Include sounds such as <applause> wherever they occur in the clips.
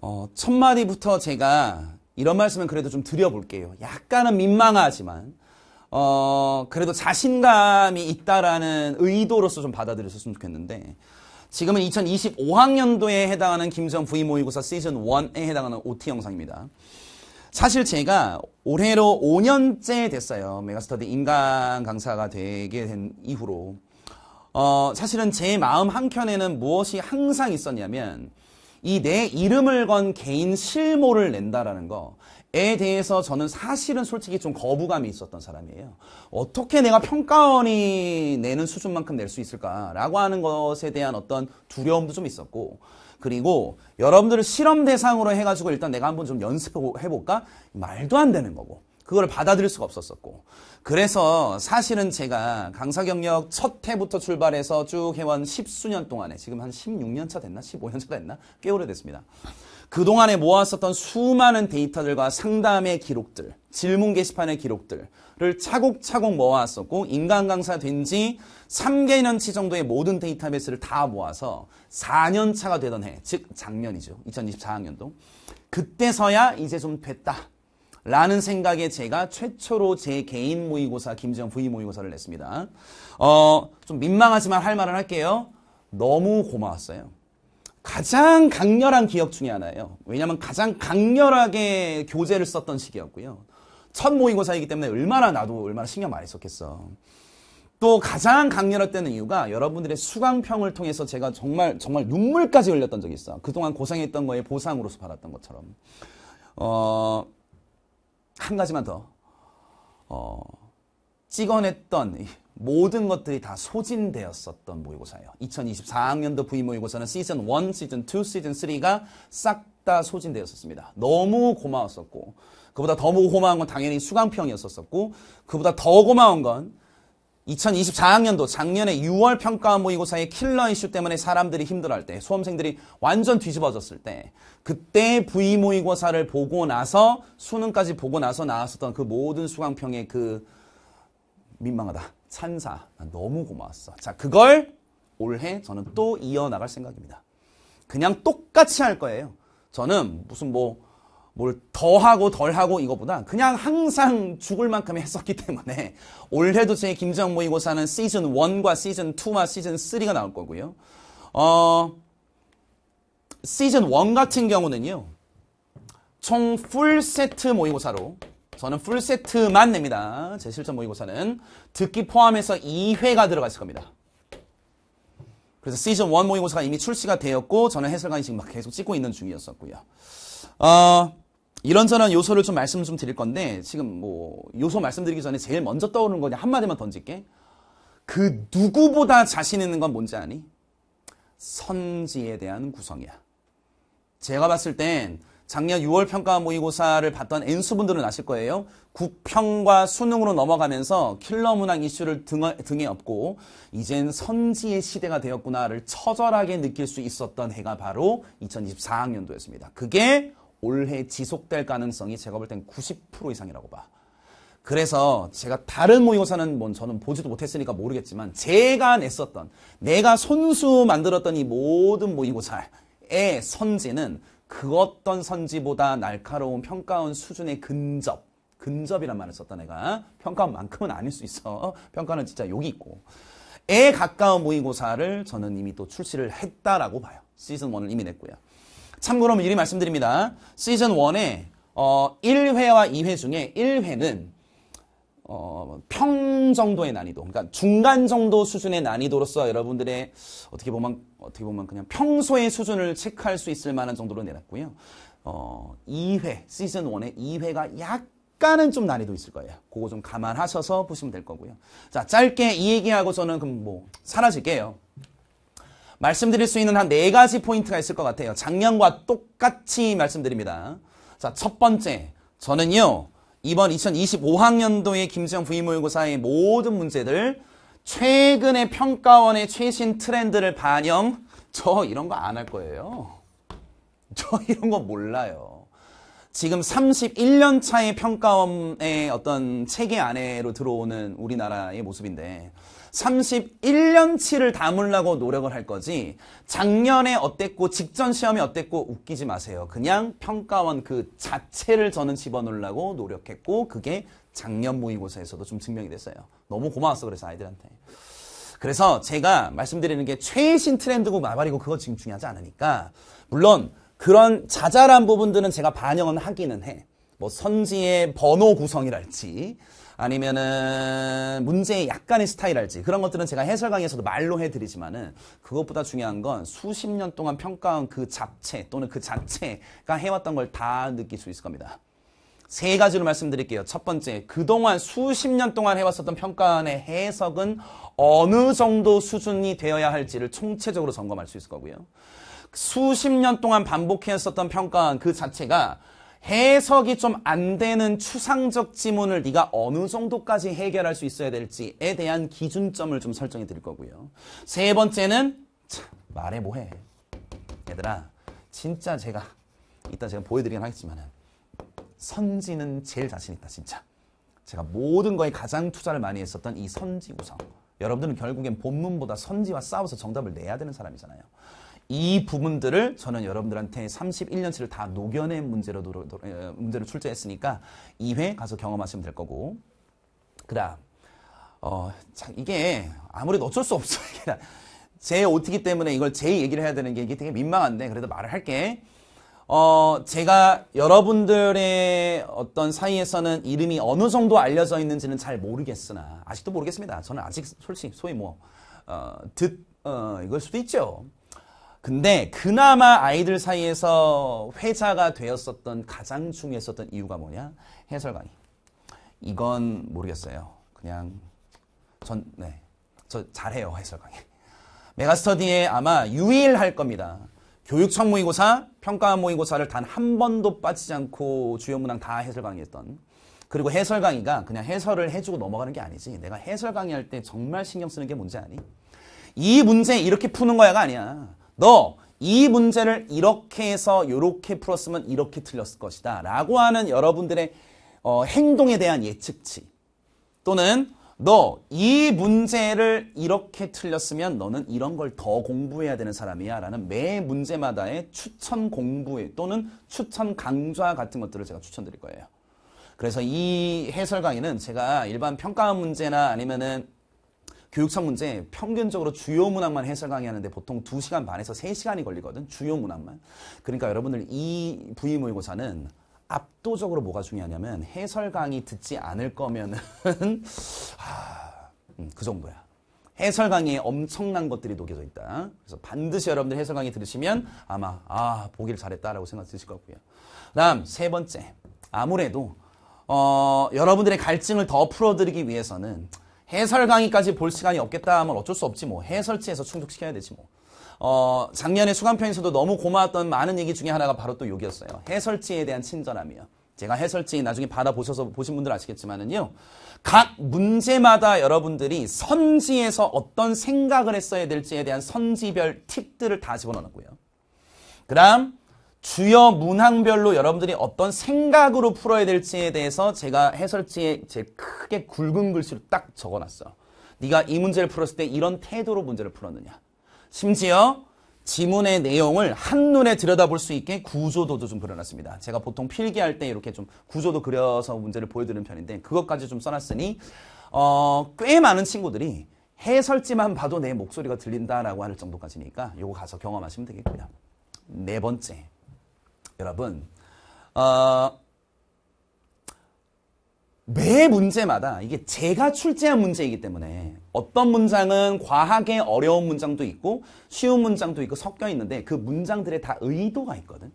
어, 첫 마디부터 제가 이런 말씀은 그래도 좀 드려볼게요. 약간은 민망하지만 어, 그래도 자신감이 있다라는 의도로서 좀 받아들였으면 좋겠는데 지금은 2025학년도에 해당하는 김정 부인 모의고사 시즌 1에 해당하는 OT 영상입니다. 사실 제가 올해로 5년째 됐어요. 메가스터디 인간 강사가 되게 된 이후로. 어, 사실은 제 마음 한켠에는 무엇이 항상 있었냐면 이내 이름을 건 개인 실모를 낸다라는 거에 대해서 저는 사실은 솔직히 좀 거부감이 있었던 사람이에요. 어떻게 내가 평가원이 내는 수준만큼 낼 수 있을까라고 하는 것에 대한 어떤 두려움도 좀 있었고 그리고 여러분들을 실험 대상으로 해가지고 일단 내가 한번 좀 연습해볼까? 말도 안 되는 거고 그걸 받아들일 수가 없었었고. 그래서 사실은 제가 강사 경력 첫 해부터 출발해서 쭉 해온 십수년 동안에 지금 한 16년 차 됐나? 15년 차 됐나? 꽤 오래됐습니다. 그동안에 모았었던 수많은 데이터들과 상담의 기록들, 질문 게시판의 기록들을 차곡차곡 모았었고 인간 강사 된 지 3개년 치 정도의 모든 데이터베이스를 다 모아서 4년 차가 되던 해, 즉 작년이죠. 2024학년도. 그때서야 이제 좀 됐다. 라는 생각에 제가 최초로 제 개인 모의고사 김지영 V 모의고사를 냈습니다. 어, 좀 민망하지만 할 말은 할게요. 너무 고마웠어요. 가장 강렬한 기억 중에 하나예요. 왜냐하면 가장 강렬하게 교재를 썼던 시기였고요. 첫 모의고사이기 때문에 얼마나 나도 얼마나 신경 많이 썼겠어. 또 가장 강렬했던 이유가 여러분들의 수강평을 통해서 제가 정말 정말 눈물까지 흘렸던 적이 있어. 그동안 고생했던 거에 보상으로서 받았던 것처럼. 어, 한 가지만 더 어, 찍어냈던 모든 것들이 다 소진되었었던 모의고사예요. 2024학년도 부임 모의고사는 시즌 1, 시즌 2, 시즌 3가 싹 다 소진되었었습니다. 너무 고마웠었고 그보다 더 고마운 건 당연히 수강평이었었고 그보다 더 고마운 건 2024학년도 작년에 6월 평가 모의고사의 킬러 이슈 때문에 사람들이 힘들어할 때 수험생들이 완전 뒤집어졌을 때 그때 V 모의고사를 보고 나서 수능까지 보고 나서 나왔었던 그 모든 수강평의 그 민망하다 찬사 너무 고마웠어 자 그걸 올해 저는 또 이어나갈 생각입니다 그냥 똑같이 할 거예요 저는 무슨 뭐뭘 더하고 덜하고 이거보다 그냥 항상 죽을 만큼 했었기 때문에 올해도 제 김장 모의고사는 시즌 1과 시즌 2와 시즌 3가 나올 거고요. 어, 시즌 1 같은 경우는요. 총 풀세트 모의고사로 저는 풀세트만 냅니다. 제 실전 모의고사는 듣기 포함해서 2회가 들어갔을 겁니다. 그래서 시즌 1 모의고사가 이미 출시가 되었고 저는 해설관이 지금 막 계속 찍고 있는 중이었었고요. 어, 이런저런 요소를 좀 말씀 좀 드릴 건데 지금 뭐 요소 말씀드리기 전에 제일 먼저 떠오르는 거냐 한마디만 던질게. 그 누구보다 자신 있는 건 뭔지 아니? 선지에 대한 구성이야. 제가 봤을 땐 작년 6월 평가 모의고사를 봤던 N수분들은 아실 거예요. 구평과 수능으로 넘어가면서 킬러 문항 이슈를 등어, 등에 업고 이젠 선지의 시대가 되었구나를 처절하게 느낄 수 있었던 해가 바로 2024학년도였습니다. 그게 올해 지속될 가능성이 제가 볼 땐 90% 이상이라고 봐. 그래서 제가 다른 모의고사는 뭔 뭐 저는 보지도 못했으니까 모르겠지만 제가 냈었던 내가 손수 만들었던 이 모든 모의고사의 선지는 그 어떤 선지보다 날카로운 평가원 수준의 근접 근접이란 말을 썼다 내가 평가원만큼은 아닐 수 있어 평가는 진짜 욕이 있고 에 가까운 모의고사를 저는 이미 또 출시를 했다라고 봐요 시즌 1을 이미 냈고요 참고로 미리 말씀드립니다. 시즌 1에 어, 1회와 2회 중에 1회는 어, 평 정도의 난이도, 그러니까 중간 정도 수준의 난이도로서 여러분들의 어떻게 보면 어떻게 보면 그냥 평소의 수준을 체크할 수 있을 만한 정도로 내놨고요. 어, 2회 시즌 1의 2회가 약간은 좀 난이도 있을 거예요. 그거 좀 감안하셔서 보시면 될 거고요. 자, 짧게 이 얘기하고 저는 그럼 뭐 사라질게요. 말씀드릴 수 있는 한 네 가지 포인트가 있을 것 같아요. 작년과 똑같이 말씀드립니다. 자, 첫 번째. 저는요, 이번 2 0 2 5학년도에 김수영 부임모의고사의 모든 문제들, 최근의 평가원의 최신 트렌드를 반영, 저 이런 거 안 할 거예요. 저 이런 거 몰라요. 지금 31년 차의 평가원의 어떤 체계 안에로 들어오는 우리나라의 모습인데, 31년치를 담으려고 노력을 할 거지 작년에 어땠고 직전 시험이 어땠고 웃기지 마세요. 그냥 평가원 그 자체를 저는 집어넣으려고 노력했고 그게 작년 모의고사에서도 좀 증명이 됐어요. 너무 고마웠어 그래서 아이들한테. 그래서 제가 말씀드리는 게 최신 트렌드고 마발이고 그거 지금 중요하지 않으니까 물론 그런 자잘한 부분들은 제가 반영은 하기는 해. 뭐 선지의 번호 구성이랄지 아니면은 문제의 약간의 스타일 할지 그런 것들은 제가 해설 강의에서도 말로 해드리지만은 그것보다 중요한 건 수십 년 동안 평가한 그 자체 또는 그 자체가 해왔던 걸 다 느낄 수 있을 겁니다. 세 가지로 말씀드릴게요. 첫 번째, 그동안 수십 년 동안 해왔었던 평가안의 해석은 어느 정도 수준이 되어야 할지를 총체적으로 점검할 수 있을 거고요. 수십 년 동안 반복했었던 평가안 그 자체가 해석이 좀 안 되는 추상적 지문을 네가 어느 정도까지 해결할 수 있어야 될지에 대한 기준점을 좀 설정해 드릴 거고요. 세 번째는 참, 말해 뭐해. 얘들아 진짜 제가 이따 제가 보여드리긴 하겠지만 선지는 제일 자신 있다 진짜. 제가 모든 거에 가장 투자를 많이 했었던 이 선지 구성. 여러분들은 결국엔 본문보다 선지와 싸워서 정답을 내야 되는 사람이잖아요. 이 부분들을 저는 여러분들한테 31년치를 다 녹여낸 문제로 문제를 출제했으니까 2회 가서 경험하시면 될 거고 그 다음 어, 참 이게 아무래도 어쩔 수 없어요. <laughs> 제 OT기 때문에 이걸 제 얘기를 해야 되는 게 이게 되게 민망한데 그래도 말을 할게. 어, 제가 여러분들의 어떤 사이에서는 이름이 어느 정도 알려져 있는지는 잘 모르겠으나 아직도 모르겠습니다. 저는 아직 솔직히 소위 뭐, 어, 듣, 어, 이걸 수도 있죠. 근데 그나마 아이들 사이에서 회자가 되었었던 가장 중요했었던 이유가 뭐냐? 해설관이. 이건 모르겠어요. 그냥 전 네. 저 잘해요, 해설강의 메가스터디에 아마 유일할 겁니다. 교육청 모의고사, 평가 모의고사를 단 한 번도 빠지지 않고 주요 문항 다 해설 강의했던 그리고 해설 강의가 그냥 해설을 해주고 넘어가는 게 아니지. 내가 해설 강의할 때 정말 신경 쓰는 게 뭔지 아니? 이 문제 이렇게 푸는 거야가 아니야. 너이 문제를 이렇게 해서 이렇게 풀었으면 이렇게 틀렸을 것이다 라고 하는 여러분들의 어, 행동에 대한 예측치 또는 너 이 문제를 이렇게 틀렸으면 너는 이런 걸 더 공부해야 되는 사람이야 라는 매 문제마다의 추천 공부 에 또는 추천 강좌 같은 것들을 제가 추천드릴 거예요. 그래서 이 해설 강의는 제가 일반 평가 문제나 아니면은 교육청 문제 평균적으로 주요 문항만 해설 강의하는데 보통 2시간 반에서 3시간이 걸리거든. 주요 문항만. 그러니까 여러분들 이부위 모의고사는 압도적으로 뭐가 중요하냐면 해설 강의 듣지 않을 거면은 하, <laughs> 아, 음, 그 정도야. 해설 강의에 엄청난 것들이 녹여져 있다. 그래서 반드시 여러분들 해설 강의 들으시면 아마 아 보기를 잘했다라고 생각 드실 거고요. 다음 세 번째 아무래도 어, 여러분들의 갈증을 더 풀어드리기 위해서는 해설 강의까지 볼 시간이 없겠다 하면 어쩔 수 없지 뭐해설지에서 충족시켜야 되지 뭐 어, 작년에 수강편에서도 너무 고마웠던 많은 얘기 중에 하나가 바로 또 여기였어요. 해설지에 대한 친절함이요. 제가 해설지 나중에 받아보셔서 보신 분들 아시겠지만은요. 각 문제마다 여러분들이 선지에서 어떤 생각을 했어야 될지에 대한 선지별 팁들을 다 집어넣었고요. 그 다음, 주요 문항별로 여러분들이 어떤 생각으로 풀어야 될지에 대해서 제가 해설지에 제 크게 굵은 글씨로 딱적어놨어 네가 이 문제를 풀었을 때 이런 태도로 문제를 풀었느냐. 심지어 지문의 내용을 한눈에 들여다볼 수 있게 구조도도 좀 그려놨습니다. 제가 보통 필기할 때 이렇게 좀 구조도 그려서 문제를 보여드리는 편인데 그것까지 좀 써놨으니 어, 꽤 많은 친구들이 해설지만 봐도 내 목소리가 들린다라고 할 정도까지니까 요거 가서 경험하시면 되겠고요. 네 번째, 여러분, 어, 매 문제마다 이게 제가 출제한 문제이기 때문에 어떤 문장은 과하게 어려운 문장도 있고 쉬운 문장도 있고 섞여 있는데 그 문장들에 다 의도가 있거든.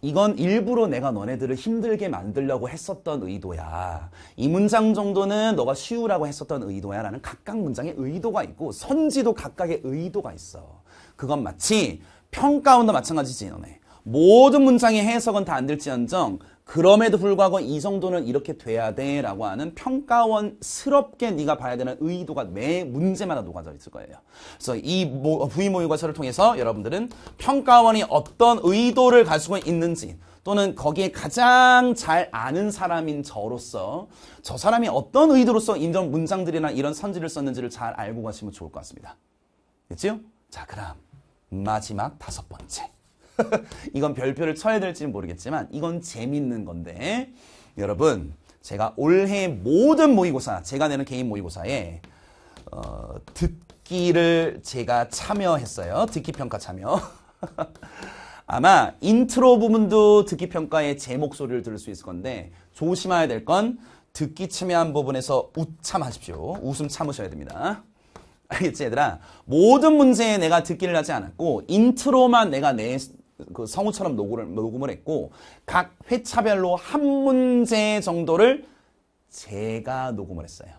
이건 일부러 내가 너네들을 힘들게 만들려고 했었던 의도야. 이 문장 정도는 너가 쉬우라고 했었던 의도야. 라는 각각 문장의 의도가 있고 선지도 각각의 의도가 있어. 그건 마치 평가원도 마찬가지지 너네. 모든 문장의 해석은 다 안 될지언정 그럼에도 불구하고 이 정도는 이렇게 돼야 돼라고 하는 평가원스럽게 네가 봐야 되는 의도가 매 문제마다 녹아져 있을 거예요. 그래서 이 부위 모의과사를 통해서 여러분들은 평가원이 어떤 의도를 가지고 있는지 또는 거기에 가장 잘 아는 사람인 저로서 저 사람이 어떤 의도로서 이런 문장들이나 이런 선지를 썼는지를 잘 알고 가시면 좋을 것 같습니다. 됐죠? 자 그럼 마지막 다섯 번째. <laughs> 이건 별표를 쳐야 될지는 모르겠지만 이건 재밌는 건데 여러분 제가 올해 모든 모의고사 제가 내는 개인 모의고사에 어, 듣기를 제가 참여했어요. 듣기 평가 참여. <laughs> 아마 인트로 부분도 듣기 평가의제 목소리를 들을 수 있을 건데 조심해야 될 건 듣기 참여한 부분에서 웃참하십시오. 웃음 참으셔야 됩니다. 알겠지 얘들아? 모든 문제에 내가 듣기를 하지 않았고 인트로만 내가 내, 그 성우처럼 녹음을, 녹음을 했고 각 회차별로 한 문제 정도를 제가 녹음을 했어요.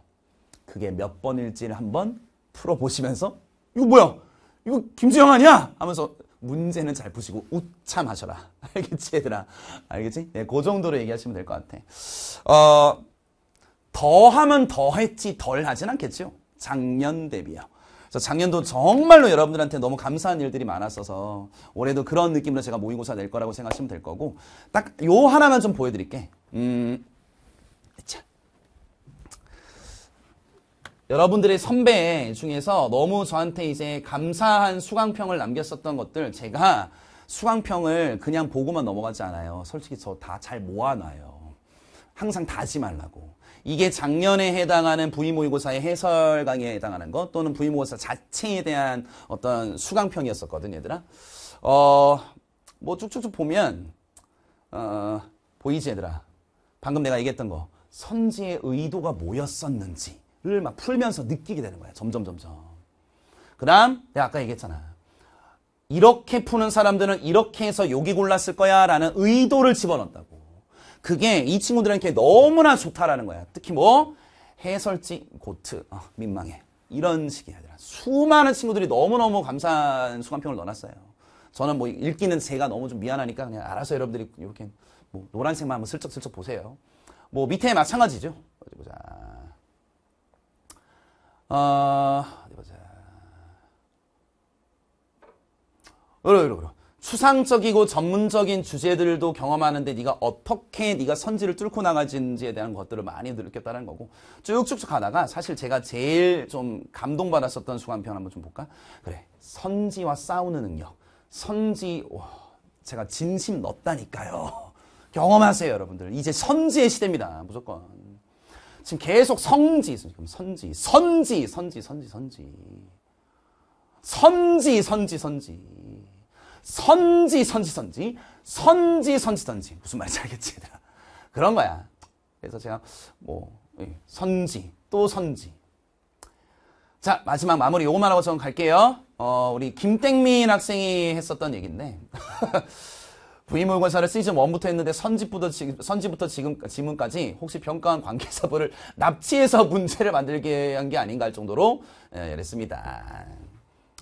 그게 몇 번일지를 한번 풀어보시면서 이거 뭐야? 이거 김지영 아니야? 하면서 문제는 잘 푸시고 우참 하셔라. <laughs> 알겠지 얘들아? 알겠지? 네, 그 정도로 얘기하시면 될 것 같아. 어, 더 하면 더 했지 덜 하진 않겠죠 작년 대비요. 그래서 작년도 정말로 여러분들한테 너무 감사한 일들이 많았어서 올해도 그런 느낌으로 제가 모의고사 낼 거라고 생각하시면 될 거고 딱 요 하나만 좀 보여드릴게. 음, 여러분들의 선배 중에서 너무 저한테 이제 감사한 수강평을 남겼었던 것들 제가 수강평을 그냥 보고만 넘어가지 않아요. 솔직히 저 다 잘 모아놔요. 항상 다지 말라고. 이게 작년에 해당하는 부의모의고사의 해설 강의에 해당하는 것 또는 부의모의고사 자체에 대한 어떤 수강평이었었거든 요 얘들아. 어, 뭐 쭉쭉쭉 보면 어, 보이지 얘들아. 방금 내가 얘기했던 거 선지의 의도가 뭐였었는지를 막 풀면서 느끼게 되는 거야. 점점 점점. 그 다음 내가 아까 얘기했잖아. 이렇게 푸는 사람들은 이렇게 해서 여기 골랐을 거야 라는 의도를 집어넣었다고 그게 이 친구들한테 너무나 좋다라는 거야. 특히 뭐 해설지 고트 어, 민망해 이런 식이 아니라 수많은 친구들이 너무너무 감사한 수강평을 넣어놨어요. 저는 뭐 읽기는 제가 너무 좀 미안하니까 그냥 알아서 여러분들이 이렇게 뭐 노란색만 한번 슬쩍슬쩍 보세요. 뭐 밑에 마찬가지죠. 어디 보자. 어, 어디 보자. 어려, 어려, 어려. 추상적이고 전문적인 주제들도 경험하는데 네가 어떻게 네가 선지를 뚫고 나가지는지에 대한 것들을 많이 느꼈다는 거고 쭉쭉쭉 가다가 사실 제가 제일 좀 감동받았었던 수간편 한번 좀 볼까? 그래 선지와 싸우는 능력 선지 와, 제가 진심 넣었다니까요 <laughs> 경험하세요 여러분들 이제 선지의 시대입니다 무조건 지금 계속 성지 지금 선지 선지 선지 선지 선지 선지 선지 선지 선지 선지, 선지, 선지. 선지, 선지, 선지. 무슨 말인지 알겠지, 얘들아. 그런 거야. 그래서 제가 뭐, 예, 선지, 또 선지. 자, 마지막 마무리 요것만 하고 저는 갈게요. 어, 우리 김땡민 학생이 했었던 얘기인데. <laughs> 부임물권사를 시즌 1부터 했는데 선지부터, 지, 선지부터 지금, 지문까지 혹시 평가한 관계사부를 납치해서 문제를 만들게 한 게 아닌가 할 정도로 예, 이랬습니다.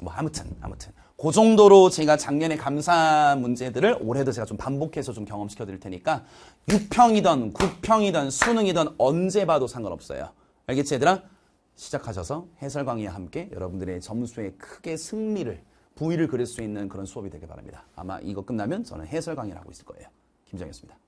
뭐 아무튼 아무튼 그 정도로 제가 작년에 감사 문제들을 올해도 제가 좀 반복해서 좀 경험시켜 드릴 테니까 6평이던 9평이던 수능이던 언제 봐도 상관없어요. 알겠지 얘들아? 시작하셔서 해설 강의와 함께 여러분들의 점수에 크게 승리를 부위를 그릴 수 있는 그런 수업이 되길 바랍니다. 아마 이거 끝나면 저는 해설 강의를 하고 있을 거예요. 김정이었습니다.